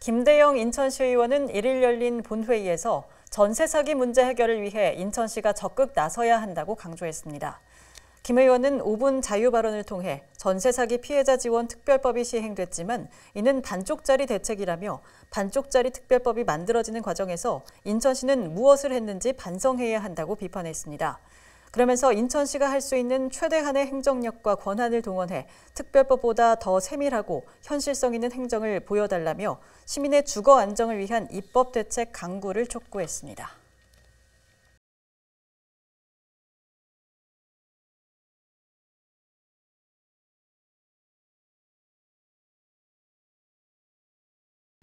김대영 인천시의원은 1일 열린 본회의에서 전세 사기 문제 해결을 위해 인천시가 적극 나서야 한다고 강조했습니다. 김 의원은 5분 자유 발언을 통해 전세 사기 피해자 지원 특별법이 시행됐지만 이는 반쪽짜리 대책이라며 반쪽짜리 특별법이 만들어지는 과정에서 인천시는 무엇을 했는지 반성해야 한다고 비판했습니다. 그러면서 인천시가 할 수 있는 최대한의 행정력과 권한을 동원해 특별법보다 더 세밀하고 현실성 있는 행정을 보여달라며 시민의 주거 안정을 위한 입법 대책 강구를 촉구했습니다.